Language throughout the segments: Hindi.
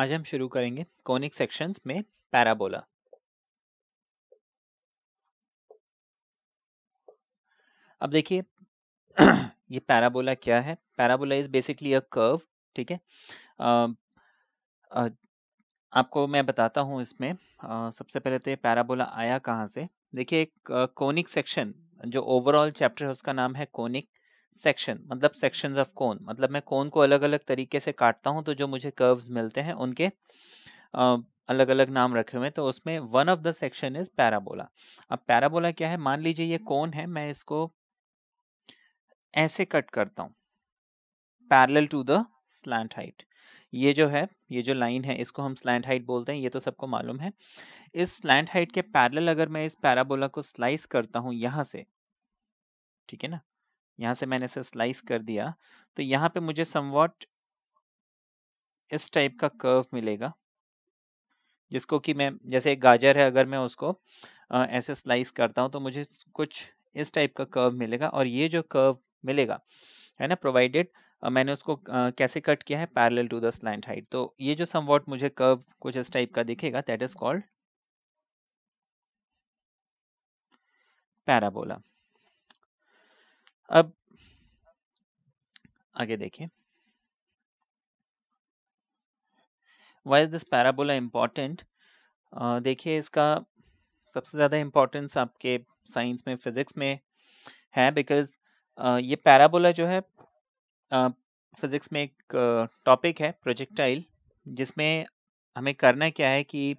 आज हम शुरू करेंगे कॉनिक सेक्शंस में पैराबोला अब देखिए ये पैराबोला क्या है parabola is basically a curve ठीक है आपको मैं बताता हूँ इसमें आ, सबसे पहले तो ये पैराबोला आया कहाँ से देखिए एक कॉनिक सेक्शन जो ओवरऑल चैप्टर है उसका नाम है कॉनिक सेक्शन मतलब सेक्शंस ऑफ कोन मतलब मैं कोन को अलग अलग तरीके से काटता हूँ तो जो मुझे कर्व्स मिलते हैं उनके अलग अलग नाम रखे हुए हैं तो उसमें one of the section is parabola अब पैराबोला क्या है मान लीजिए ये कोन है मैं इसको ऐसे कट करता हूँ parallel to the slant height ये जो है ये जो लाइन है इसको हम स्लैंड हाइट बोलते हैं ये तो सबको मालूम है इस स्लैंट हाइट के पैरल अगर मैं इस पैराबोला को स्लाइस करता हूँ यहाँ से ठीक है ना यहाँ से मैंने इसे स्लाइस कर दिया तो यहाँ पे मुझे समवॉट इस टाइप का कर्व मिलेगा जिसको कि मैं जैसे एक गाजर है अगर मैं उसको आ, ऐसे स्लाइस करता हूँ तो मुझे कुछ इस टाइप का कर्व मिलेगा और ये जो कर्व मिलेगा है ना प्रोवाइडेड मैंने उसको आ, कैसे कट किया है parallel to the slant height तो ये जो समवॉट मुझे कर्व कुछ इस टाइप का दिखेगा दैट इज कॉल्ड पैराबोला अब आगे देखिए why is this parabola important देखिए इसका सबसे ज़्यादा इम्पोर्टेंस आपके साइंस में फिज़िक्स में है बिकॉज uh, ये पैराबोला जो है फिज़िक्स uh, में एक टॉपिक uh, है प्रोजेक्टाइल जिसमें हमें करना क्या है कि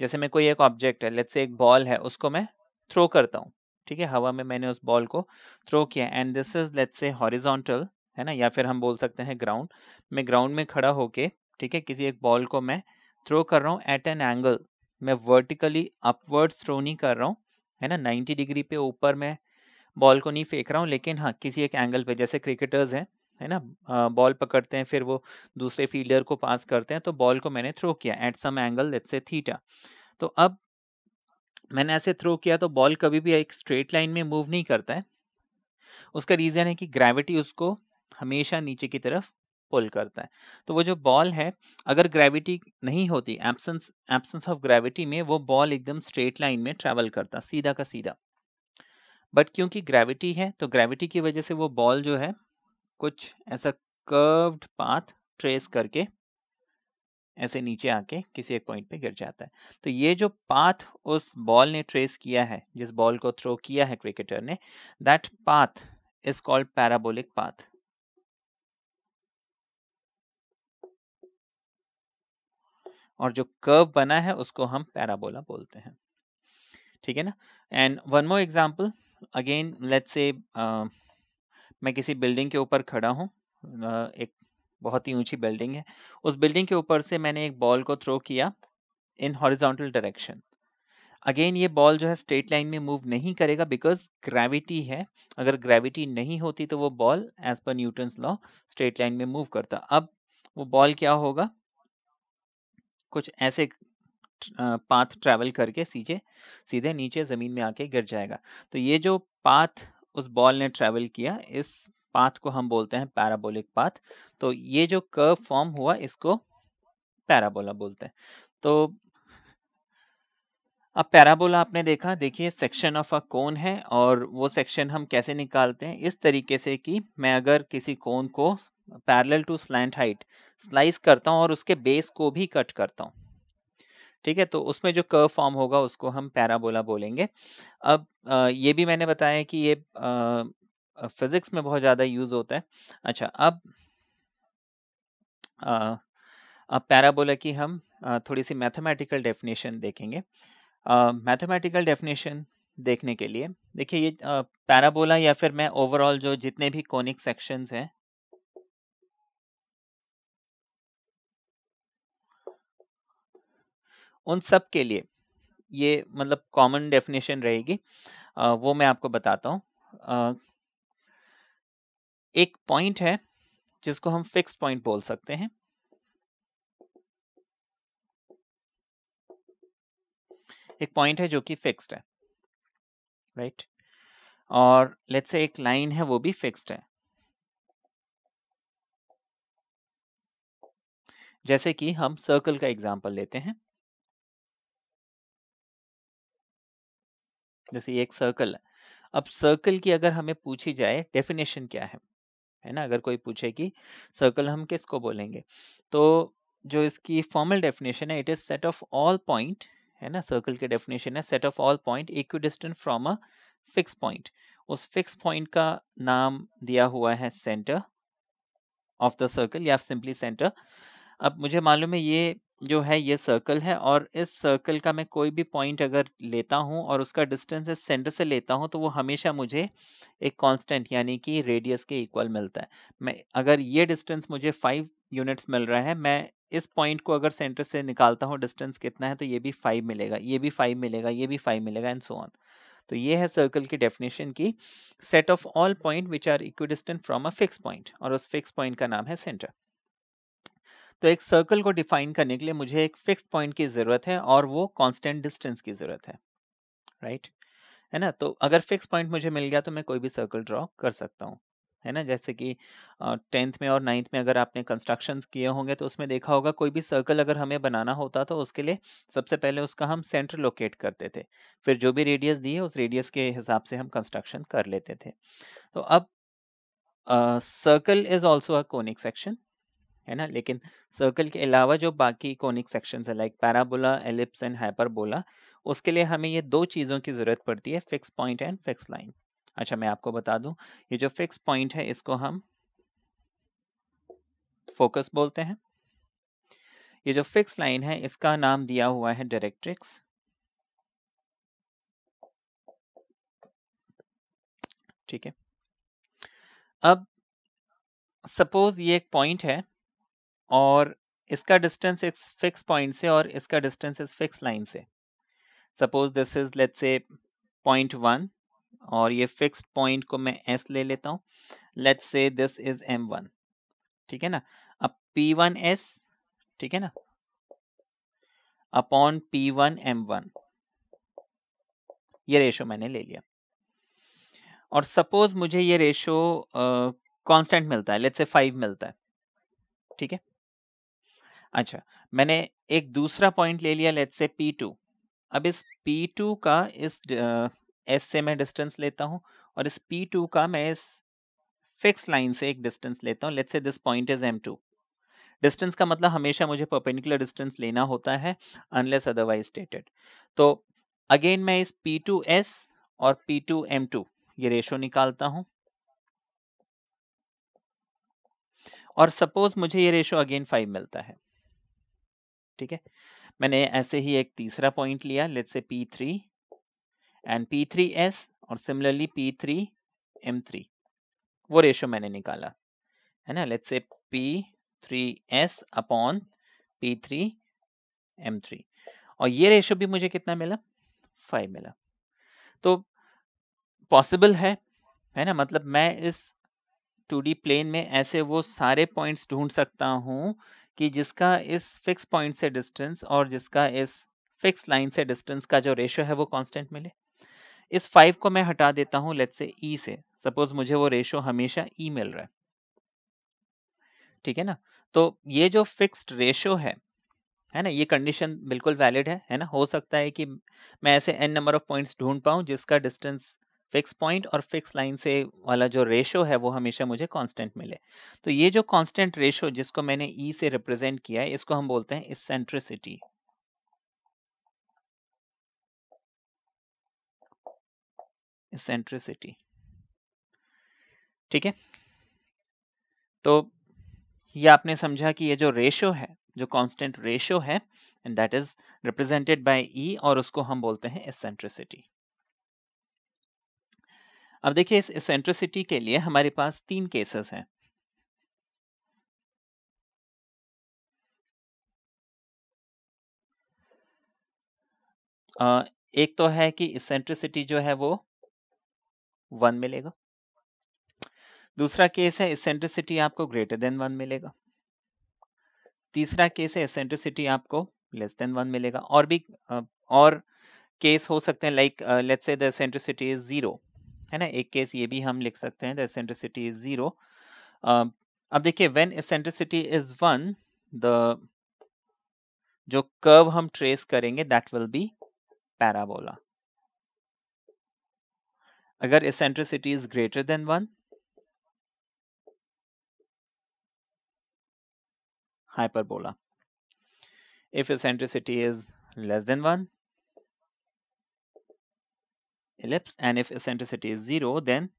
जैसे मैं कोई एक ऑब्जेक्ट है लेट्स से एक बॉल है उसको मैं थ्रो करता हूँ ठीक है हवा में मैंने उस बॉल को थ्रो किया and this is let say horizontal है ना या फिर हम बोल सकते हैं ग्राउंड मैं ग्राउंड में खड़ा होके ठीक है किसी एक बॉल को मैं थ्रो कर रहा हूँ एट एन एंगल मैं वर्टिकली अपवर्ड्स थ्रो नहीं कर रहा हूँ है ना 90 डिग्री पे ऊपर मैं बॉल को नहीं फेंक रहा हूँ लेकिन हाँ किसी एक एंगल पे जैसे क्रिकेटर्स हैं है ना बॉल पकड़ते हैं फिर वो दूसरे फील्डर को पास करते हैं तो बॉल को मैंने थ्रो किया at some angle let's say theta तो अब मैंने ऐसे थ्रो किया तो बॉल कभी भी एक स्ट्रेट लाइन में मूव नहीं करता है उसका रीज़न है कि ग्रेविटी उसको हमेशा नीचे की तरफ पुल करता है तो वो जो बॉल है अगर ग्रेविटी नहीं होती एब्सेंस एब्सेंस ऑफ ग्रेविटी में वो बॉल एकदम स्ट्रेट लाइन में ट्रैवल करता सीधा का सीधा बट क्योंकि ग्रेविटी है तो ग्रेविटी की वजह से वो बॉल जो है कुछ ऐसा कर्व्ड पाथ ट्रेस करके ऐसे नीचे आके किसी एक पॉइंट पे गिर जाता है तो ये जो पाथ उस बॉल ने ट्रेस किया है जिस बॉल को थ्रो किया है क्रिकेटर ने that path is called parabolic path और जो कर्व बना है उसको हम पैराबोला बोलते हैं ठीक है ना and one more example again let's say मैं किसी बिल्डिंग के ऊपर खड़ा हूँ एक बहुत ही ऊंची बिल्डिंग है उस बिल्डिंग के ऊपर से मैंने एक बॉल को थ्रो किया इन हॉरिजॉन्टल डायरेक्शन अगेन ये बॉल जो है स्ट्रेट लाइन में मूव नहीं करेगा बिकॉज ग्रेविटी है अगर ग्रेविटी नहीं होती तो वो बॉल एज पर न्यूटन्स लॉ स्ट्रेट लाइन में मूव करता अब वो बॉल क्या होगा कुछ ऐसे पाथ ट्रैवल करके सीधे सीधे नीचे ज़मीन में आके गिर जाएगा तो ये जो पाथ उस बॉल ने ट्रैवल किया इस पाथ को हम बोलते हैं पैराबोलिक पाथ तो ये जो कर्व फॉर्म हुआ इसको पैराबोला बोलते हैं तो अब पैराबोला आपने देखा देखिए सेक्शन ऑफ अ कोन है और वो सेक्शन हम कैसे निकालते हैं इस तरीके से कि मैं अगर किसी कोन को parallel to slant height slice करता हूँ और उसके बेस को भी कट करता हूँ ठीक है तो उसमें जो कर्व फॉर्म होगा उसको हम पैराबोला बोलेंगे अब ये भी मैंने बताया कि ये फिज़िक्स में बहुत ज़्यादा यूज़ होता है अच्छा अब अब पैराबोला की हम थोड़ी सी मैथमेटिकल डेफिनेशन देखेंगे मैथमेटिकल डेफिनेशन देखने के लिए देखिए ये पैराबोला या फिर मैं ओवरऑल जो जितने भी कॉनिक सेक्शंस हैं उन सब के लिए ये मतलब कॉमन डेफिनेशन रहेगी वो मैं आपको बताता हूँ एक पॉइंट है जिसको हम फिक्स पॉइंट बोल सकते हैं एक पॉइंट है जो कि फिक्स्ड है राइट right? और लेट्स से एक लाइन है वो भी फिक्स्ड है जैसे कि हम सर्कल का एग्जांपल लेते हैं जैसे एक सर्कल है अब सर्कल की अगर हमें पूछी जाए डेफिनेशन क्या है है ना अगर कोई पूछे कि सर्कल हम किसको बोलेंगे तो जो इसकी फॉर्मल डेफिनेशन है it is set of all point है ना सर्कल के डेफिनेशन है set of all point equidistant from a fix point उस फिक्स पॉइंट का नाम दिया हुआ है सेंटर ऑफ द सर्कल या सिंपली सेंटर अब मुझे मालूम है ये जो है ये सर्कल है और इस सर्कल का मैं कोई भी पॉइंट अगर लेता हूँ और उसका डिस्टेंस इस सेंटर से लेता हूँ तो वो हमेशा मुझे एक कांस्टेंट यानी कि रेडियस के इक्वल मिलता है मैं अगर ये डिस्टेंस मुझे फाइव यूनिट्स मिल रहा है मैं इस पॉइंट को अगर सेंटर से निकालता हूँ डिस्टेंस कितना है तो ये भी फाइव मिलेगा ये भी फाइव मिलेगा ये भी फाइव मिलेगा एंड सो ऑन तो ये है सर्कल की डेफिनेशन की set of all point which are equidistant from a fix point और उस फिक्स पॉइंट का नाम है सेंटर तो एक सर्कल को डिफाइन करने के लिए मुझे एक फिक्स पॉइंट की ज़रूरत है और वो कांस्टेंट डिस्टेंस की ज़रूरत है राइट right? है ना तो अगर फिक्स पॉइंट मुझे मिल गया तो मैं कोई भी सर्कल ड्रॉ कर सकता हूँ है ना जैसे कि टेंथ में और नाइन्थ में अगर आपने कंस्ट्रक्शन किए होंगे तो उसमें देखा होगा कोई भी सर्कल अगर हमें बनाना होता तो उसके लिए सबसे पहले उसका हम सेंटर लोकेट करते थे फिर जो भी रेडियस दिए उस रेडियस के हिसाब से हम कंस्ट्रक्शन कर लेते थे तो अब circle is also a conic section है ना लेकिन सर्कल के अलावा जो बाकी कॉनिक सेक्शन है like parabola ellipse and hyperbola उसके लिए हमें ये दो चीज़ों की ज़रूरत पड़ती है fix point and fix line अच्छा मैं आपको बता दूं ये जो फिक्स पॉइंट है इसको हम फोकस बोलते हैं ये जो फिक्स लाइन है इसका नाम दिया हुआ है डायरेक्ट्रिक्स ठीक है अब सपोज ये एक पॉइंट है और इसका डिस्टेंस एक फिक्स पॉइंट से और इसका डिस्टेंस इस फिक्स लाइन से suppose this is let's say point one और ये फिक्स पॉइंट को मैं एस ले लेता हूँ let's say this is M one ठीक है ना अब पी वन एस ठीक है ना upon P one M one ये रेशो मैंने ले लिया और सपोज मुझे ये रेशो कांस्टेंट मिलता है लेट्स से फाइव मिलता है ठीक है अच्छा मैंने एक दूसरा पॉइंट ले लिया लेट्स से पी टू अब इस पी टू का इस एस से मैं डिस्टेंस लेता हूँ और इस पी टू का मैं इस फिक्स लाइन से एक डिस्टेंस लेता हूँ let's say this point is M two distance का मतलब हमेशा मुझे परपेंडिकुलर डिस्टेंस लेना होता है अनलेस अदरवाइज स्टेटेड तो अगेन मैं इस पी टू एस और पी टू एम टू ये रेशो निकालता हूँ और सपोज मुझे ये रेशो अगेन फाइव मिलता है ठीक है मैंने ऐसे ही एक तीसरा पॉइंट लिया let say P three and P three S और similarly P three M three वो रेशो मैंने निकाला है ना let say P three S upon P three M three और ये रेशो भी मुझे कितना मिला फाइव मिला तो पॉसिबल है है ना मतलब मैं इस टू डी प्लेन में ऐसे वो सारे पॉइंट्स ढूंढ सकता हूँ कि जिसका इस फिक्स पॉइंट से डिस्टेंस और जिसका इस फिक्स लाइन से डिस्टेंस का जो रेशो है वो कांस्टेंट मिले इस फाइव को मैं हटा देता हूँ लेट e से ई से सपोज मुझे वो रेशो हमेशा ई e मिल रहा है ठीक है ना तो ये जो फिक्स्ड रेशो है है ना ये कंडीशन बिल्कुल वैलिड है है ना हो सकता है कि मैं ऐसे एन नंबर ऑफ पॉइंट्स ढूंढ पाऊँ जिसका डिस्टेंस फिक्स पॉइंट और फिक्स लाइन से वाला जो रेशो है वो हमेशा मुझे कांस्टेंट मिले तो ये जो कांस्टेंट रेशो जिसको मैंने ई e से रिप्रेजेंट किया है इसको हम बोलते हैं इसेंट्रिसिटी इसेंट्रिसिटी ठीक है तो ये आपने समझा कि ये जो रेशो है जो कांस्टेंट रेशो है and that is represented by E और उसको हम बोलते हैं एसेंट्रिसिटी अब देखिए इस एसेंट्रिसिटी के लिए हमारे पास तीन केसेस हैं एक तो है कि इसेंट्रिसिटी जो है वो वन मिलेगा दूसरा केस है इसेंट्रिसिटी आपको ग्रेटर देन वन मिलेगा तीसरा केस है इसेंट्रिसिटी आपको लेस देन वन मिलेगा और भी और केस हो सकते हैं like let's say the eccentricity is zero है ना एक केस ये भी हम लिख सकते हैं देंट्रिसिटी इज ज़ीरो अब देखिए when eccentricity is one the जो कर्व हम ट्रेस करेंगे दैट विल बी पैराबोला अगर eccentricity is greater than one hyperbola. If eccentricity is less than one ellipse and if eccentricity is zero then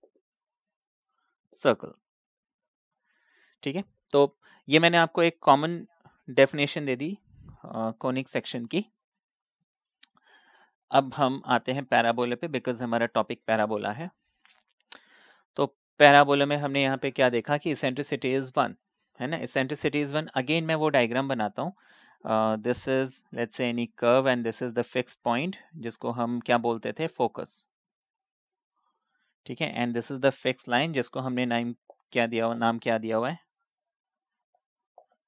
circle ठीक है तो ये मैंने आपको एक कॉमन डेफिनेशन दे दी कॉनिक सेक्शन की अब हम आते हैं पैराबोला पे बिकॉज हमारा टॉपिक पैराबोला है तो पैराबोला में हमने यहाँ पे क्या देखा कि इसेंट्रिसिटी इज वन है ना इसेंट्रिसिटी इज वन अगेन मैं वो डायग्राम बनाता हूँ this is let's say any curve and this is the fix point जिसको हम क्या बोलते थे फोकस ठीक है and this is the fix line जिसको हमने नाम क्या दिया हुआ नाम क्या दिया हुआ है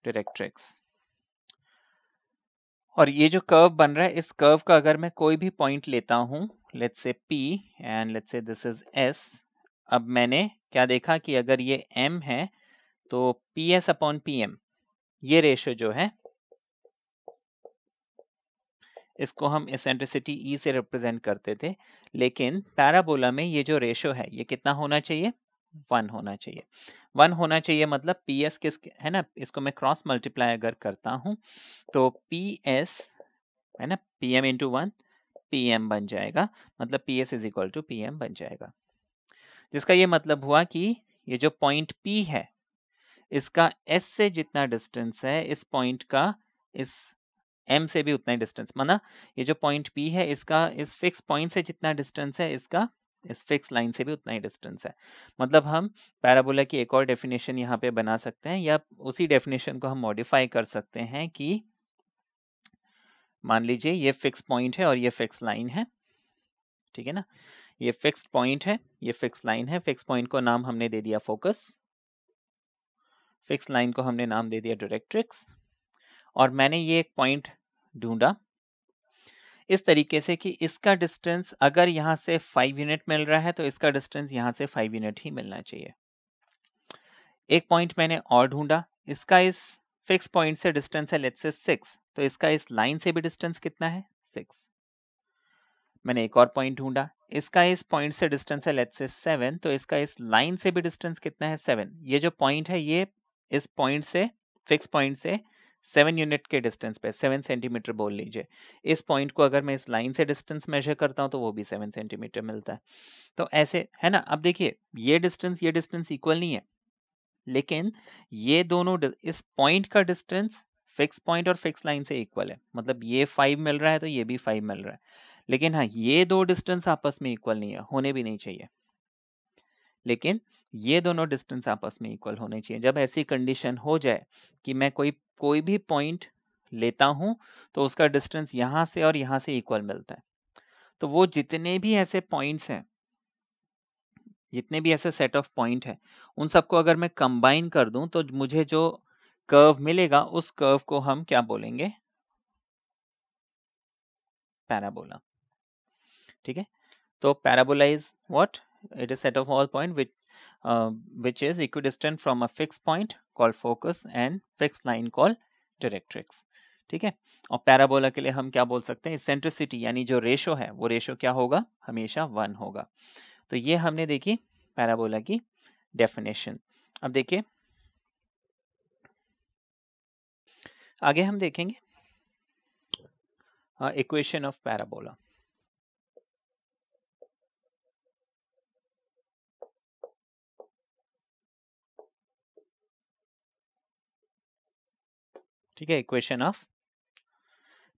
डायरेक्ट्रिक्स और ये जो कर्व बन रहा है इस कर्व का अगर मैं कोई भी पॉइंट लेता हूं let's say P and let's say this is S अब मैंने क्या देखा कि अगर ये एम है तो P S upon P M ये रेशो जो है इसको हम एसेंट्रिसिटी ई e से रिप्रेजेंट करते थे लेकिन पैराबोला में ये जो रेशो है ये कितना होना चाहिए वन होना चाहिए वन होना चाहिए मतलब पी एस किस है ना इसको मैं क्रॉस मल्टीप्लाई अगर करता हूँ तो पी एस है ना P M into one P M बन जाएगा मतलब P S is equal to P M बन जाएगा जिसका ये मतलब हुआ कि ये जो पॉइंट पी है इसका एस से जितना डिस्टेंस है इस पॉइंट का इस एम से भी उतना ही डिस्टेंस माना ये जो पॉइंट पी है इसका इस फिक्स पॉइंट से जितना डिस्टेंस है इसका इस फिक्स लाइन से भी उतना ही डिस्टेंस है मतलब हम पैराबोला की एक और डेफिनेशन यहाँ पे बना सकते हैं या उसी डेफिनेशन को हम मॉडिफाई कर सकते हैं कि मान लीजिए ये फिक्स पॉइंट है और ये फिक्स लाइन है ठीक है ना ये फिक्स पॉइंट है ये फिक्स लाइन है फिक्स पॉइंट को नाम हमने दे दिया फोकस फिक्स लाइन को हमने नाम दे दिया डायरेक्ट्रिक्स और मैंने ये एक पॉइंट ढूंढा इस तरीके से कि इसका डिस्टेंस अगर यहाँ से फाइव यूनिट मिल रहा है तो इसका डिस्टेंस यहाँ से फाइव यूनिट ही मिलना चाहिए एक पॉइंट मैंने और ढूंढा इसका इस फिक्स पॉइंट से डिस्टेंस है लेट्स से सिक्स तो इसका इस लाइन से भी डिस्टेंस कितना है सिक्स मैंने एक और पॉइंट ढूंढा इसका इस पॉइंट से डिस्टेंस है लेट्स से सेवन तो इसका इस लाइन से भी डिस्टेंस कितना है सेवन ये जो पॉइंट है ये इस पॉइंट से फिक्स पॉइंट से सेवन यूनिट के डिस्टेंस पे सेवन सेंटीमीटर बोल लीजिए इस पॉइंट को अगर मैं इस लाइन से डिस्टेंस मेजर करता हूँ तो वो भी सेवन सेंटीमीटर मिलता है तो ऐसे है ना अब देखिए ये डिस्टेंस ये डिस्टेंस इक्वल नहीं है लेकिन ये दोनों इस पॉइंट का डिस्टेंस फिक्स पॉइंट और फिक्स लाइन से इक्वल है मतलब ये फाइव मिल रहा है तो ये भी फाइव मिल रहा है लेकिन हाँ ये दो डिस्टेंस आपस में इक्वल नहीं है होने भी नहीं चाहिए लेकिन ये दोनों डिस्टेंस आपस में इक्वल होने चाहिए जब ऐसी कंडीशन हो जाए कि मैं कोई कोई भी पॉइंट लेता हूँ तो उसका डिस्टेंस यहाँ से और यहाँ से इक्वल मिलता है तो वो जितने भी ऐसे पॉइंट्स हैं जितने भी ऐसे सेट ऑफ पॉइंट हैं उन सबको अगर मैं कंबाइन कर दूं तो मुझे जो कर्व मिलेगा उस कर्व को हम क्या बोलेंगे पैराबोला ठीक है तो parabola is what it is set of all point which uh, which is equidistant from a fixed point called focus and fixed line called directrix. ठीक है और पैराबोला के लिए हम क्या बोल सकते हैं सेंट्रिसिटी यानी जो रेशो है वो रेशो क्या होगा हमेशा वन होगा तो ये हमने देखी पैराबोला की डेफिनेशन अब देखिए आगे हम देखेंगे इक्वेशन ऑफ पैराबोला ठीक है इक्वेशन ऑफ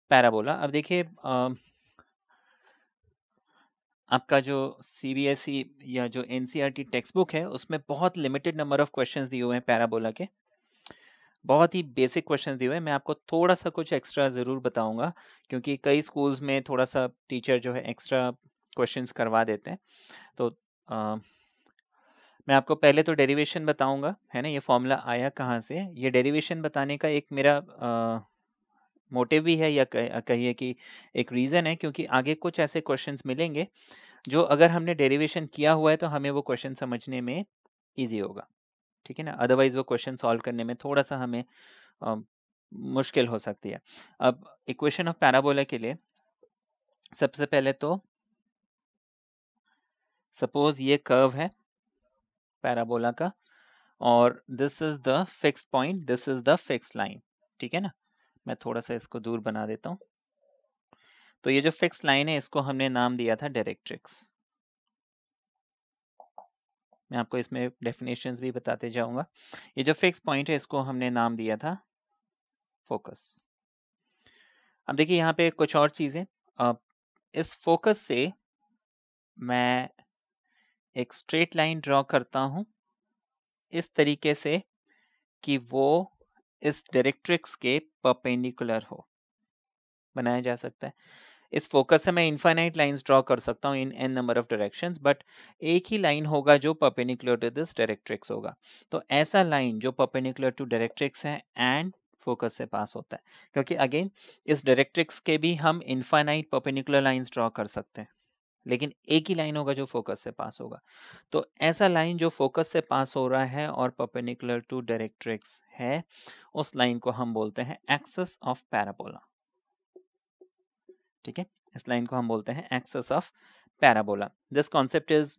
पैराबोला अब देखिए आपका जो सी बी एस ई या जो NCERT text book है उसमें बहुत लिमिटेड नंबर ऑफ क्वेश्चन दिए हुए हैं पैराबोला के बहुत ही बेसिक क्वेश्चन दिए हुए हैं मैं आपको थोड़ा सा कुछ एक्स्ट्रा ज़रूर बताऊंगा क्योंकि कई स्कूल्स में थोड़ा सा टीचर जो है एक्स्ट्रा क्वेश्चंस करवा देते हैं तो आ, मैं आपको पहले तो डेरिवेशन बताऊंगा है ना ये फॉर्मूला आया कहाँ से ये डेरिवेशन बताने का एक मेरा मोटिव भी है या कहिए कि एक रीज़न है क्योंकि आगे कुछ ऐसे क्वेश्चन मिलेंगे जो अगर हमने डेरिवेशन किया हुआ है तो हमें वो क्वेश्चन समझने में ईजी होगा ठीक है ना अदरवाइज़ वो क्वेश्चन सॉल्व करने में थोड़ा सा हमें आ, मुश्किल हो सकती है अब इक्वेशन ऑफ पैराबोला के लिए सबसे पहले तो सपोज ये कर्व है पैराबोला का और this is the fix point this is the fix line ठीक है ना मैं थोड़ा सा इसको दूर बना देता हूँ तो ये जो फिक्स लाइन है इसको हमने नाम दिया था डायरेक्ट्रिक्स मैं आपको इसमें डेफिनेशन भी बताते जाऊंगा ये जो फिक्स पॉइंट है इसको हमने नाम दिया था फोकस अब देखिए यहाँ पे कुछ और चीज़ें इस फोकस से मैं एक स्ट्रेट लाइन ड्रॉ करता हूँ इस तरीके से कि वो इस डायरेक्ट्रिक्स के परपेंडिकुलर हो बनाया जा सकता है इस फोकस से मैं इनफाइनाइट लाइंस ड्रॉ कर सकता हूँ in n number of directions but एक ही लाइन होगा जो परपेंडिकुलर टू दिस डायरेक्ट्रिक्स होगा तो ऐसा लाइन जो परपेंडिकुलर टू डायरेक्ट्रिक्स है एंड फोकस से पास होता है क्योंकि अगेन इस डायरेक्ट्रिक्स के भी हम इन्फाइनाइट परपेंडिकुलर लाइंस ड्रॉ कर सकते हैं लेकिन एक ही लाइन होगा जो फोकस से पास होगा तो ऐसा लाइन जो फोकस से पास हो रहा है और पर्पेनिकुलर टू डायरेक्ट्रिक्स है उस लाइन को हम बोलते हैं एक्सेस ऑफ पैराबोला ठीक है इस लाइन को हम बोलते हैं axis of parabola this concept is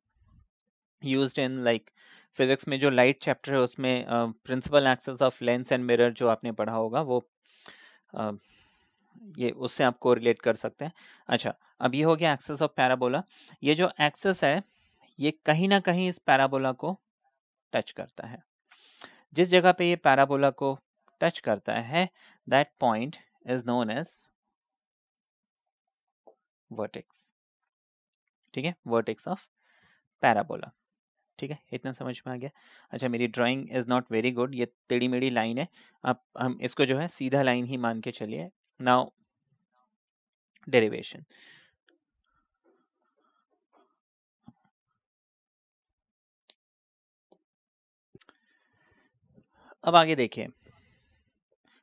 use in like physics में जो लाइट चैप्टर है उसमें principal axis of lens and mirror जो आपने पढ़ा होगा वो uh, ये उससे आप कोरिलेट कर सकते हैं अच्छा अब ये हो गया एक्सेस ऑफ पैराबोला ये जो एक्सेस है ये कहीं ना कहीं इस पैराबोला को टच करता है जिस जगह पे ये पैराबोला को टच करता है that point is known as vertex ठीक है वर्टेक्स ऑफ पैराबोला ठीक है इतना समझ में आ गया अच्छा मेरी drawing is not very good ये टेढ़ी मेढ़ी लाइन है आप हम इसको जो है सीधा लाइन ही मान के चलिए Now, derivation. अब आगे देखें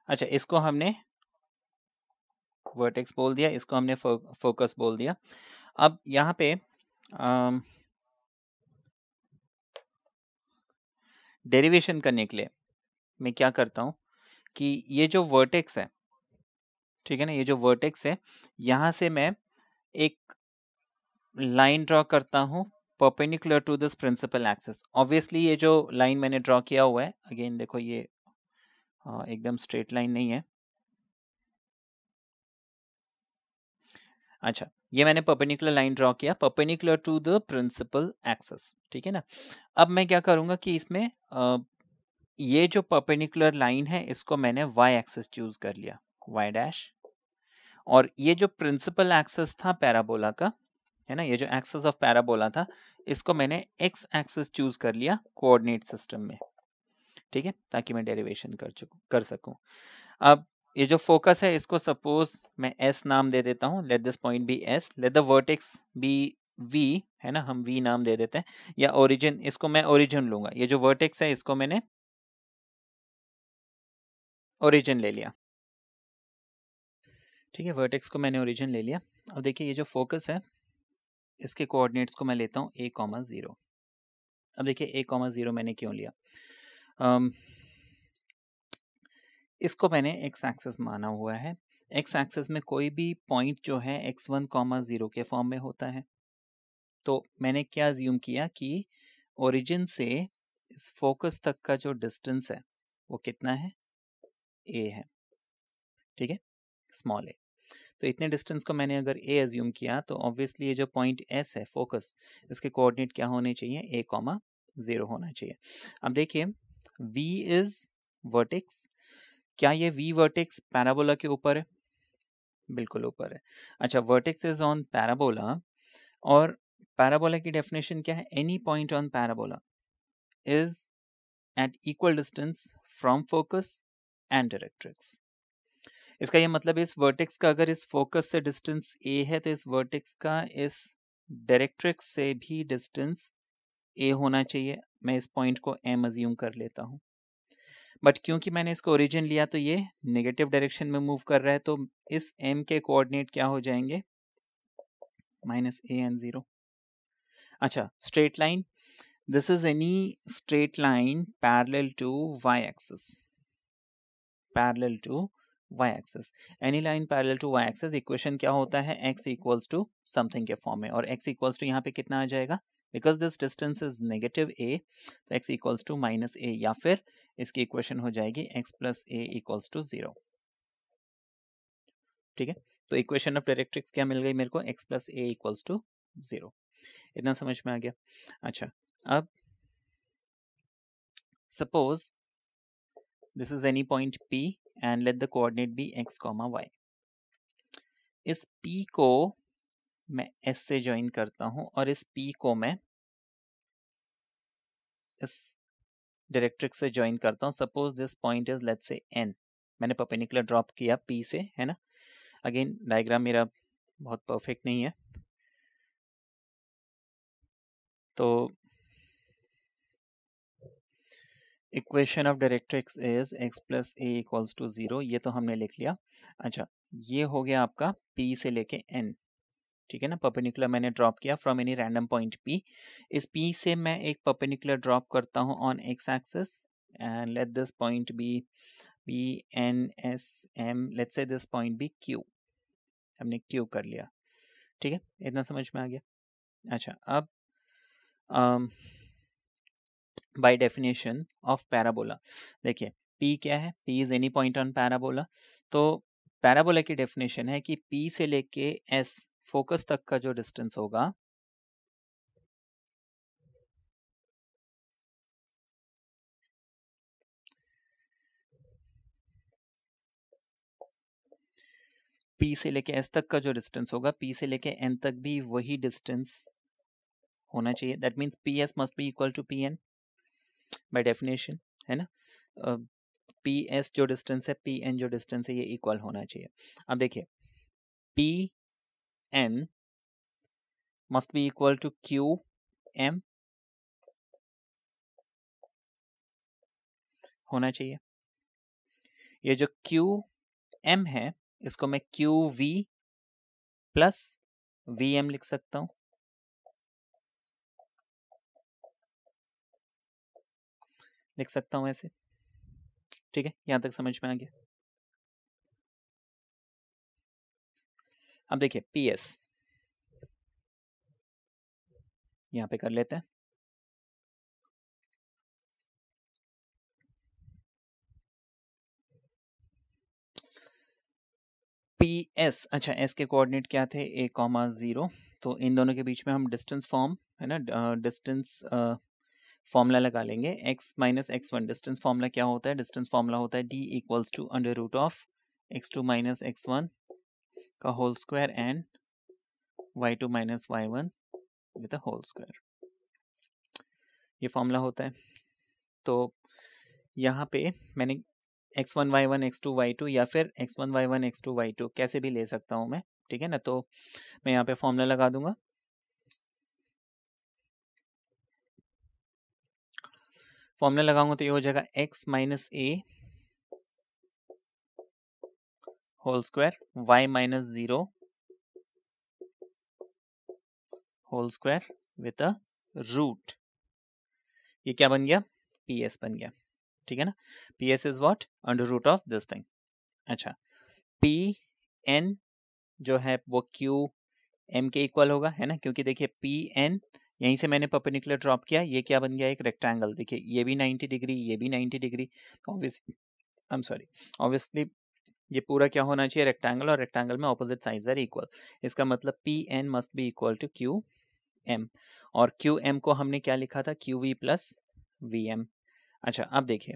अच्छा इसको हमने वर्टेक्स बोल दिया इसको हमने फो, फोकस बोल दिया अब यहाँ पे डेरिवेशन करने के लिए मैं क्या करता हूँ कि ये जो वर्टेक्स है ठीक है ना ये जो वर्टेक्स है यहाँ से मैं एक लाइन ड्रॉ करता हूँ perpendicular to this principal axis obviously ये जो लाइन मैंने ड्रॉ किया हुआ है अगेन देखो ये हाँ, एकदम स्ट्रेट लाइन नहीं है अच्छा ये मैंने पर्पेनिकुलर लाइन ड्रॉ किया perpendicular to the principal axis ठीक है ना अब मैं क्या करूंगा कि इसमें आ, ये जो पर्पेनिकुलर लाइन है इसको मैंने वाई एक्सेस चूज कर लिया वाई डैश और ये जो प्रिंसिपल एक्सेस था पैराबोला का है ना ये जो एक्सेस ऑफ पैराबोला था इसको मैंने एक्स एक्सेस चूज कर लिया कोऑर्डिनेट सिस्टम में ठीक है ताकि मैं डेरिवेशन कर चुकूँ कर सकूँ अब ये जो फोकस है इसको सपोज मैं एस नाम दे देता हूँ let this point be S let the vertex be V है ना हम वी नाम दे देते हैं या ओरिजिन इसको मैं ओरिजिन लूंगा ये जो वर्टेक्स है इसको मैंने ओरिजिन ले लिया ठीक है वर्टेक्स को मैंने ओरिजिन ले लिया अब देखिए ये जो फोकस है इसके कोऑर्डिनेट्स को मैं लेता हूँ ए कॉमा ज़ीरो अब देखिए ए कॉमा ज़ीरो मैंने क्यों लिया um, इसको मैंने एक्स एक्सेस माना हुआ है एक्स एक्सेस में कोई भी पॉइंट जो है एक्स वन कॉमा ज़ीरो के फॉर्म में होता है तो मैंने क्या ज्यूम किया कि ओरिजिन से इस फोकस तक का जो डिस्टेंस है वो कितना है ए है ठीक है स्मॉल है तो इतने डिस्टेंस को मैंने अगर ए एज्यूम किया तो ऑब्वियसली ये जो पॉइंट एस है फोकस इसके कोऑर्डिनेट क्या होने चाहिए ए कॉमा ज़ीरो होना चाहिए अब देखिए वी इज़ वर्टिक्स क्या ये वी वर्टिक्स पैराबोला के ऊपर है बिल्कुल ऊपर है अच्छा वर्टिक्स इज ऑन पैराबोला और पैराबोला की डेफिनेशन क्या है any point on parabola is at equal distance from focus and directrix इसका ये मतलब इस वर्टेक्स का अगर इस फोकस से डिस्टेंस ए है तो इस वर्टेक्स का इस डायरेक्ट्रिक्स से भी डिस्टेंस ए होना चाहिए मैं इस पॉइंट को एम अज्यूम कर लेता हूँ बट क्योंकि मैंने इसको ओरिजिन लिया तो ये नेगेटिव डायरेक्शन में मूव कर रहा है तो इस एम के कोऑर्डिनेट क्या हो जाएंगे माइनस ए एन ज़ीरो अच्छा straight line this is any straight line parallel to y axis parallel to y axis any line parallel to y axis equation क्या होता है एक्स इक्वल्स टू समथिंग के फॉर्म में और एक्स इक्वल्स टू यहाँ पे कितना आ जाएगा because this distance is negative a तो x equals to minus a या फिर इसकी इक्वेशन हो जाएगी x plus a equals to zero ठीक है तो इक्वेशन ऑफ डायरेक्ट्रिक्स क्या मिल गई मेरे को x plus a equals to zero इतना समझ में आ गया अच्छा अब suppose this is any point P and let the coordinate be x comma y इस पी को मैं एस से ज्वाइन करता हूं और इस पी को मैं इस डायरेक्ट्रिक्स से ज्वाइन करता हूं suppose this point is let's say N मैंने पर्पेनिकुलर ड्रॉप किया पी से है ना अगेन डायग्राम मेरा बहुत परफेक्ट नहीं है तो equation of directrix is x plus a equals to zero ये तो हमने लिख लिया अच्छा ये हो गया आपका P से लेके N ठीक है ना पर्पेनिकुलर मैंने ड्रॉप किया from any random point P इस P से मैं एक पर्पेनिकुलर ड्रॉप करता हूँ on x axis and let this point be P N S M let say this point be Q हमने Q कर लिया ठीक है इतना समझ में आ गया अच्छा अब um, by definition of parabola देखिए पी क्या है P is any point on parabola तो पैराबोला की डेफिनेशन है कि पी से लेके एस फोकस तक का जो डिस्टेंस होगा पी से लेके एस तक का जो डिस्टेंस होगा पी से लेके एन तक भी वही डिस्टेंस होना चाहिए that means P S must be equal to P N by definition है ना पी एस जो डिस्टेंस है पी एन जो डिस्टेंस है ये इक्वल होना चाहिए अब देखिए P N must be equal to Q M होना चाहिए ये जो क्यू एम है इसको मैं Q V plus V M लिख सकता हूं लिख सकता हूँ ऐसे ठीक है यहाँ तक समझ में आ गया अब देखिए पी एस यहाँ पे कर लेते हैं पी एस अच्छा एस के कोऑर्डिनेट क्या थे ए कॉमा ज़ीरो तो इन दोनों के बीच में हम डिस्टेंस फॉर्म है ना डिस्टेंस फॉर्मूला लगा लेंगे x minus x one distance formula क्या होता है डिस्टेंस फॉर्मूला होता है D equals to under root of x two minus x one का whole square and y two minus y one with whole square ये फॉर्मूला होता है तो यहाँ पे मैंने x one y one x two y two या फिर x one y one x two y two कैसे भी ले सकता हूँ मैं ठीक है ना तो मैं यहाँ पे फॉर्मूला लगा दूंगा फॉर्मूला लगाऊंगा तो ये हो जाएगा x minus a whole square y minus zero whole square with a root ये क्या बन गया पी एस बन गया ठीक है ना P S is what under root of this thing अच्छा पी एन जो है वो क्यू एम के इक्वल होगा है ना क्योंकि देखिए पी एन यहीं से मैंने पर्पेनिकुलर ड्रॉप किया ये क्या बन गया एक रेक्टेंगल देखिए ये भी 90 डिग्री ये भी 90 degree obviously I am sorry obviously ये पूरा क्या होना चाहिए रेक्टेंगल और रेक्टेंगल में ऑपोजिट साइज आर इक्वल इसका मतलब P N must be equal to Q M और क्यू एम को हमने क्या लिखा था Q V plus V M अच्छा अब देखिए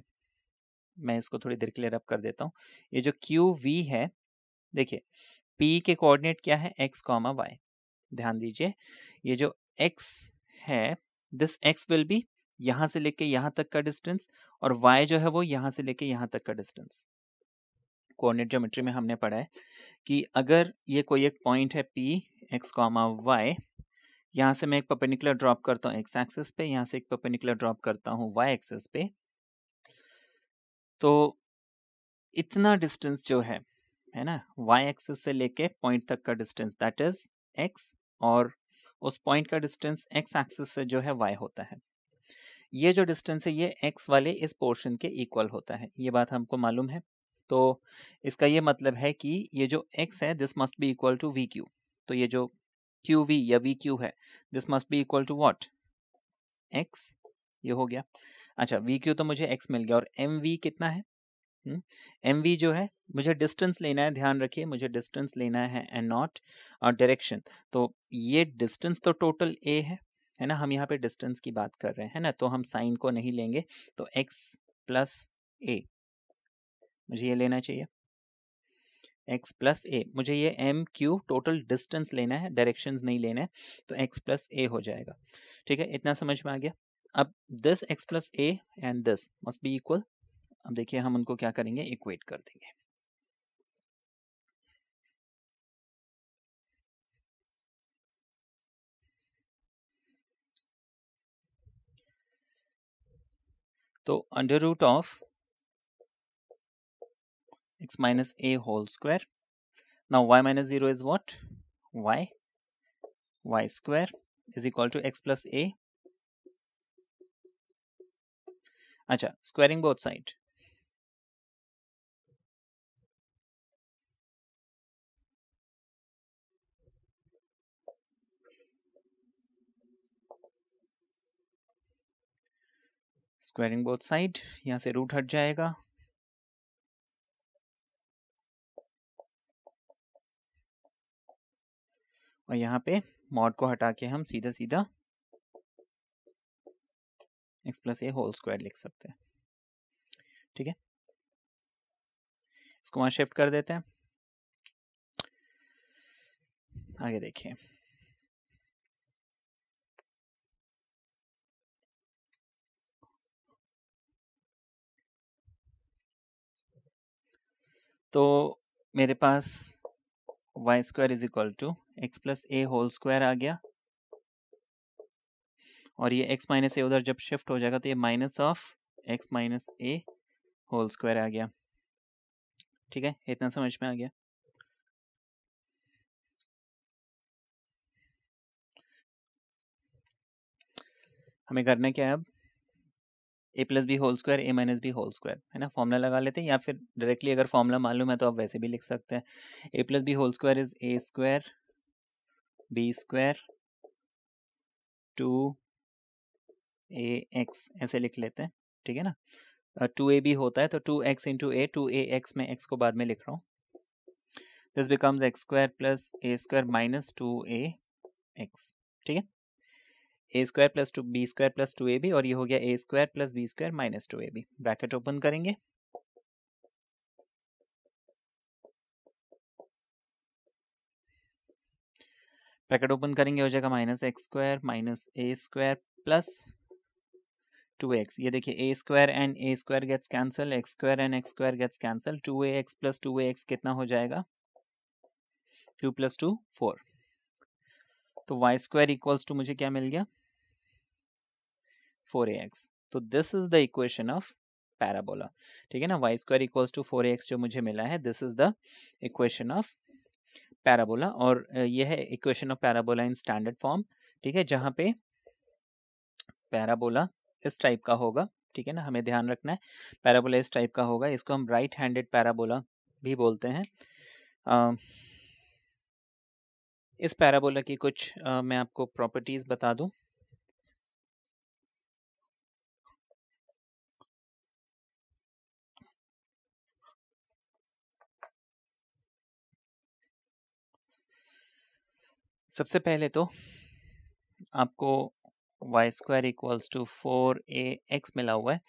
मैं इसको थोड़ी देर क्लियर अप कर देता हूँ ये जो क्यू वी है देखिए पी के कोऑर्डिनेट क्या है एक्स कॉमा वाई ध्यान दीजिए ये जो x है दिस x विल बी यहां से लेके यहां तक का डिस्टेंस और y जो है वो यहां से लेके यहां तक का डिस्टेंस कोऑर्डिनेट ज्योमेट्री में हमने पढ़ा है कि अगर ये कोई एक पॉइंट है p x कॉमा वाई यहां से मैं एक पर्पेनिकुलर ड्रॉप करता हूँ एक्स एक्सेस पे यहाँ से एक पर्पेनिकुलर ड्रॉप करता हूँ वाई एक्सेस पे तो इतना डिस्टेंस जो है है ना वाई एक्सेस से लेके पॉइंट तक का डिस्टेंस दैट इज एक्स और उस पॉइंट का डिस्टेंस एक्स एक्सिस से जो है वाई होता है ये जो डिस्टेंस है ये एक्स वाले इस पोर्शन के इक्वल होता है ये बात हमको मालूम है तो इसका ये मतलब है कि ये जो एक्स है this must be equal to V Q तो ये जो क्यू वी या वी क्यू है this must be equal to what x ये हो गया अच्छा वी क्यू तो मुझे एक्स मिल गया और एम वी कितना है एम हम्म, वी जो है मुझे डिस्टेंस लेना है ध्यान रखिए मुझे डिस्टेंस लेना है एंड नॉट और डायरेक्शन तो ये डिस्टेंस तो टोटल ए है है ना हम यहाँ पे डिस्टेंस की बात कर रहे हैं है ना तो हम साइन को नहीं लेंगे तो एक्स प्लस ए मुझे ये लेना चाहिए एक्स प्लस ए मुझे ये एम क्यू टोटल डिस्टेंस लेना है डायरेक्शन नहीं लेना है तो एक्स प्लस ए हो जाएगा ठीक है इतना समझ में आ गया अब this x plus a and this must be equal अब देखिए हम उनको क्या करेंगे इक्वेट कर देंगे तो under root of x minus a whole square now y minus zero is what y y square is equal to x plus a अच्छा squaring both side squaring both side यहां से रूट हट जाएगा और यहां पे मॉड को हटा के हम सीधा सीधा x plus a whole square लिख सकते हैं ठीक है इसको वहां शिफ्ट कर देते हैं आगे देखिए तो मेरे पास y square is equal to x plus a whole square आ गया और ये एक्स माइनस ए उधर जब शिफ्ट हो जाएगा तो ये minus of x minus a whole square आ गया ठीक है इतना समझ में आ गया हमें करना क्या है अब a plus b whole square a minus b whole square है ना फॉर्मूला लगा लेते हैं या फिर डायरेक्टली अगर फॉर्मूला मालूम है तो आप वैसे भी लिख सकते हैं a plus b whole square is a square b square two a x ऐसे लिख लेते हैं ठीक है ना टू ए बी होता है तो two x into a two a x में एक्स को बाद में लिख रहा हूँ this becomes x square plus a square minus two a x ठीक है a square plus two b square plus two a b और ये हो गया a square plus b square minus two a b bracket open करेंगे ब्रैकेट ओपन करेंगे हो जाएगा minus x square minus a square plus to x ये देखिए a square and a square gets cancel x square and x square gets cancel two a x plus two a x कितना हो जाएगा टू प्लस टू फोर तो वाई स्क्वायर इक्वल्स टू मुझे क्या मिल गया फोर ए एक्स तो this is the equation of parabola ठीक है ना y square equals to four x जो मुझे मिला है this is the equation of parabola और यह है equation of parabola in standard form ठीक है जहाँ पे पैराबोला इस टाइप का होगा ठीक है ना हमें ध्यान रखना है पैराबोला इस टाइप का होगा इसको हम राइट हैंडेड पैराबोला भी बोलते हैं आ, इस पैराबोला की कुछ आ, मैं आपको प्रॉपर्टीज़ बता दूं सबसे पहले तो आपको y square equals to four a x मिला हुआ है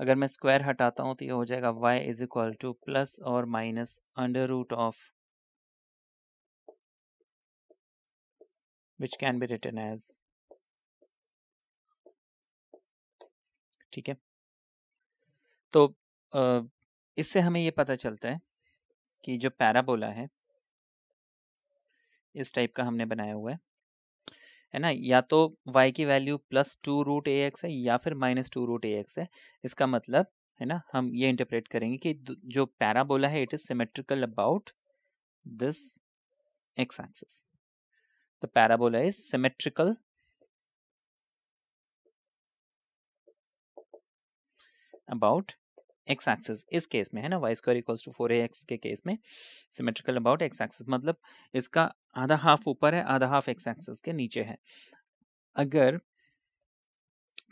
अगर मैं स्क्वायर हटाता हूँ तो ये हो जाएगा y is equal to plus और minus under root of which can be written as ठीक है तो इससे हमें ये पता चलता है कि जो पैराबोला है इस टाइप का हमने बनाया हुआ है है ना या तो y की value plus two root a x है या फिर minus two root a x है इसका मतलब है ना हम ये इंटरप्रेट करेंगे कि जो पैराबोला है it is symmetrical about this x axis the parabola is symmetrical about x axis इस केस में है ना y square equals to four a x के केस में सिमेट्रिकल अबाउट एक्स एक्सिस मतलब इसका आधा हाफ ऊपर है आधा हाफ एक्स एक्सिस के नीचे है अगर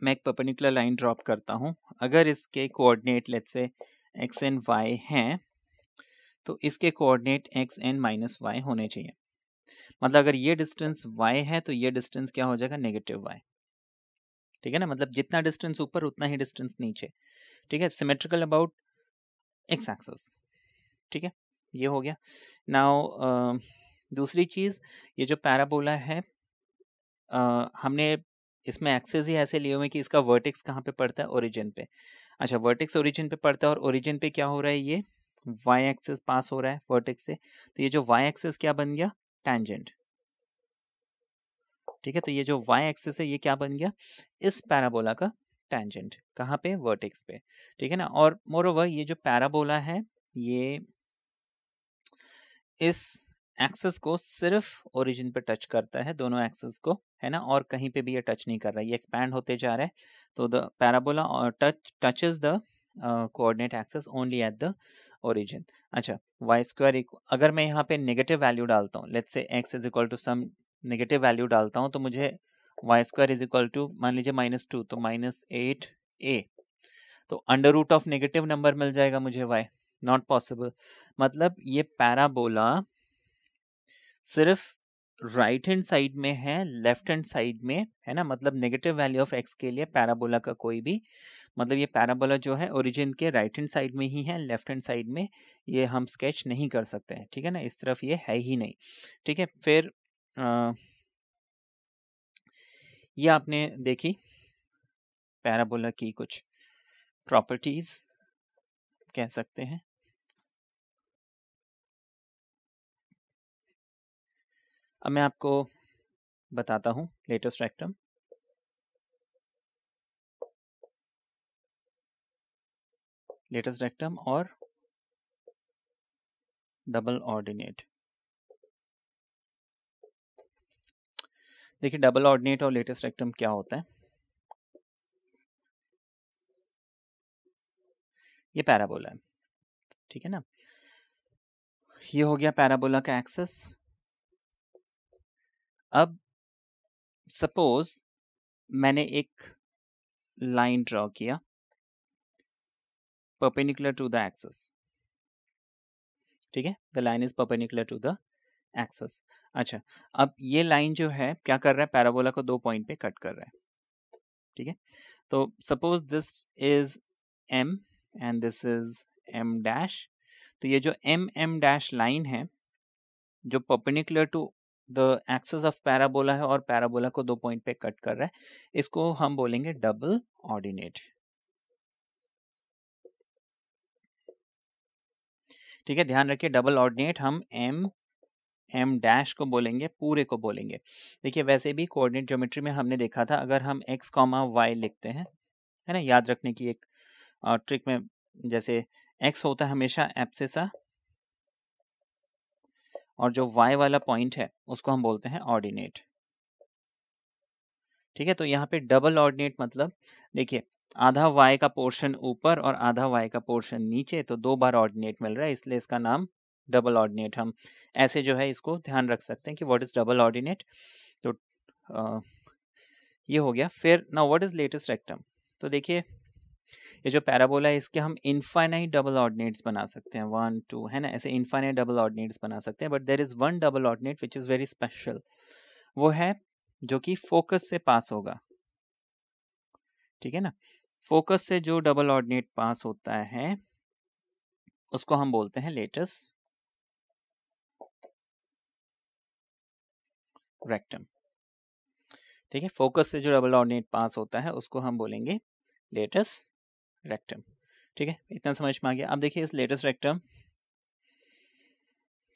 मैं एक पर्पेनिकुलर लाइन ड्रॉप करता हूँ अगर इसके coordinate let say x and y हैं तो इसके coordinate x and minus y होने चाहिए मतलब अगर ये डिस्टेंस वाई है तो ये डिस्टेंस क्या हो जाएगा नेगेटिव वाई ठीक है ना मतलब जितना डिस्टेंस ऊपर उतना ही डिस्टेंस नीचे ठीक है सिमेट्रिकल अबाउट एक्स एक्सेस ठीक है ये हो गया नाउ दूसरी चीज़ ये जो पैराबोला है uh, हमने इसमें एक्सेस ही ऐसे लिए हुए कि इसका वर्टिक्स कहाँ पे पड़ता है ओरिजिन पे अच्छा वर्टिक्स ओरिजिन पे पड़ता है और ओरिजिन पे क्या हो रहा है ये वाई एक्सेस पास हो रहा है वर्टिक्स से तो ये जो वाई एक्सेस क्या बन गया टैंजेंट ठीक है तो ये जो वाई एक्सेस है ये क्या बन गया इस पैराबोला का टेंजेंट कहाँ पे वर्टेक्स पे ठीक है ना और मोर ओवर ये जो पैराबोला है ये इस एक्सेस को सिर्फ ओरिजिन पे टच करता है दोनों एक्सेस को है ना और कहीं पे भी ये टच नहीं कर रहा है ये एक्सपैंड होते जा रहा है तो द पैराबोला और touch touches the coordinate axis only at the origin अच्छा वाई स्क्वायर अगर मैं यहाँ पे नेगेटिव वैल्यू डालता हूँ let's say x is equal to some negative value डालता हूँ तो मुझे y square is equal to मान लीजिए माइनस टू तो माइनस एट ए तो under root of negative number मिल जाएगा मुझे वाई नॉट पॉसिबल मतलब ये पैराबोला सिर्फ राइट हैंड साइड में है लेफ्ट हैंड साइड में है ना मतलब नेगेटिव वैल्यू ऑफ एक्स के लिए पैराबोला का कोई भी मतलब ये पैराबोला जो है ओरिजिन के राइट हैंड साइड में ही है लेफ्ट हैंड साइड में ये हम स्केच नहीं कर सकते हैं ठीक है ना इस तरफ ये है ही नहीं ठीक है फिर आ, ये आपने देखी पैराबोला की कुछ प्रॉपर्टीज कह सकते हैं अब मैं आपको बताता हूं लेटेस्ट रेक्टम लेटेस्ट रेक्टम और डबल ऑर्डिनेट देखिए डबल ऑर्डिनेट और लेटेस्ट रेक्टम क्या होता है ये पैराबोला है ठीक है ना ये हो गया पैराबोला का एक्सेस अब सपोज मैंने एक लाइन ड्रॉ किया परपेनिकुलर टू द एक्सेस ठीक है the line is perpendicular to the axis अच्छा अब ये लाइन जो है क्या कर रहा है पैराबोला को दो पॉइंट पे कट कर रहा है ठीक है तो suppose this is M and this is M dash तो ये जो एम एम डैश लाइन है जो perpendicular to the axis of parabola है और पैराबोला को दो पॉइंट पे कट कर रहा है इसको हम बोलेंगे डबल ऑर्डिनेट ठीक है ध्यान रखिए डबल ऑर्डिनेट हम एम एम डैश को बोलेंगे पूरे को बोलेंगे देखिए वैसे भी कोऑर्डिनेट ज्योमेट्री में हमने देखा था अगर हम एक्स कॉमा वाई लिखते हैं है ना याद रखने की एक ट्रिक में जैसे एक्स होता है हमेशा एप्सिसा और जो वाई वाला पॉइंट है उसको हम बोलते हैं ऑर्डिनेट ठीक है तो यहाँ पे डबल ऑर्डिनेट मतलब देखिए आधा वाई का पोर्शन ऊपर और आधा वाई का पोर्शन नीचे तो दो बार ऑर्डिनेट मिल रहा है इसलिए इसका नाम डबल ऑर्डिनेट हम ऐसे जो है इसको ध्यान रख सकते हैं कि व्हाट इज़ डबल ऑर्डिनेट तो आ, ये हो गया फिर ना व्हाट इज़ लेटेस्ट रेक्टम तो देखिए ये जो पैराबोला है इसके हम इनफाइनाइट डबल ऑर्डिनेट्स बना सकते हैं वन टू है ना ऐसे इनफाइनाइट डबल ऑर्डिनेट्स बना सकते हैं but there is one double ordinate which is very special वो है जो कि फोकस से पास होगा ठीक है ना फोकस से जो डबल ऑर्डिनेट पास होता है उसको हम बोलते हैं लेटेस्ट रेक्टम ठीक है फोकस से जो डबल ऑर्डिनेट पास होता है उसको हम बोलेंगे लेटस रेक्टम ठीक है इतना समझ में आ गया अब देखिए इस लेटस रेक्टम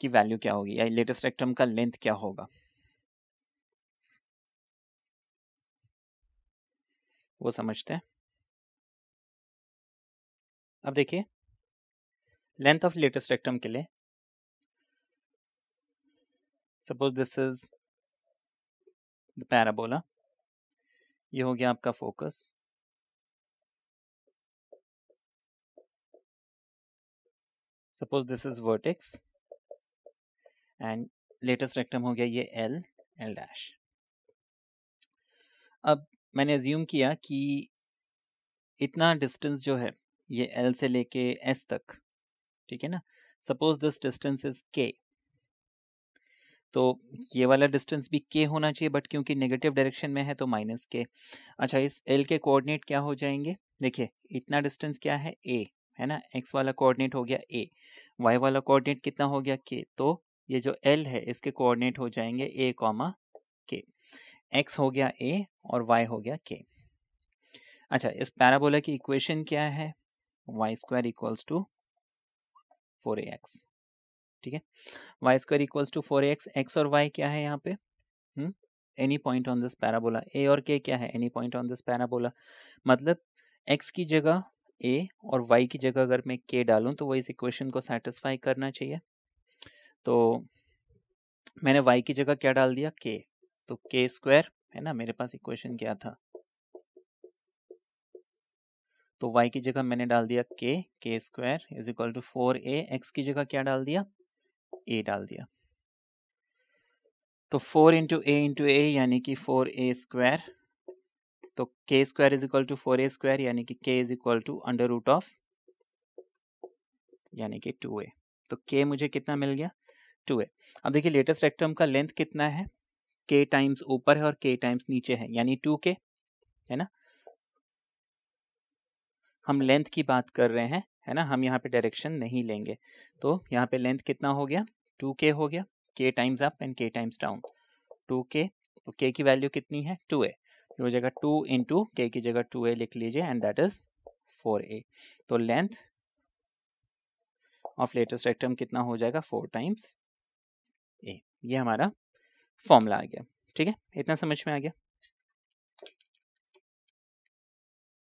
की वैल्यू क्या होगी या लेटस रेक्टम का लेंथ क्या होगा वो समझते हैं अब देखिए लेंथ ऑफ लेटेस्ट रेक्टम के लिए suppose this is the parabola ये हो गया आपका focus suppose this is vertex and latus rectum हो गया ये एल एल डैश अब मैंने ज्यूम किया कि इतना डिस्टेंस जो है ये एल से लेके एस तक ठीक है ना सपोज दिस डिस्टेंस इज के तो ये वाला डिस्टेंस भी के होना चाहिए बट क्योंकि नेगेटिव डायरेक्शन में है तो माइनस के अच्छा इस एल के कोऑर्डिनेट क्या हो जाएंगे देखिए इतना डिस्टेंस क्या है ए है ना एक्स वाला कोऑर्डिनेट हो गया ए वाई वाला कोऑर्डिनेट कितना हो गया के तो ये जो एल है इसके कोऑर्डिनेट हो जाएंगे ए कॉमा के एक्स हो गया ए और वाई हो गया के अच्छा इस पैराबोला की इक्वेशन क्या है y square equals to four a x ठीक है y square equals to four x x और वाई क्या है यहाँ पे any point on this parabola a और के क्या है any point on this parabola मतलब एक्स की जगह ए और वाई की जगह अगर मैं के डालूँ तो वो इस इक्वेशन को सेटिस्फाई करना चाहिए तो मैंने वाई की जगह क्या डाल दिया के तो के स्क्वायर है ना मेरे पास इक्वेशन क्या था तो y की जगह मैंने डाल दिया k k square is equal to four a x की जगह क्या डाल दिया ए डाल दिया तो four into a into a यानी कि फोर ए स्क्वायर तो k square is equal to four a square यानी कि k is equal to under root of यानी कि टू ए तो के मुझे कितना मिल गया टू ए अब देखिए लेटेस्ट रेक्टम का लेंथ कितना है के टाइम्स ऊपर है और के टाइम्स नीचे है यानी टू के है ना हम लेंथ की बात कर रहे हैं है ना हम यहाँ पे डायरेक्शन नहीं लेंगे तो यहाँ पे लेंथ कितना हो गया टू के हो गया k times up and k times down two k तो के की वैल्यू कितनी है टू ए हो जाएगा टू इंटू के की जगह टू ए लिख लीजिए and that is four a तो लेंथ ऑफ लेटेस्ट रेक्टम कितना हो जाएगा फोर टाइम्स ए ये हमारा फॉर्मूला आ गया ठीक है इतना समझ में आ गया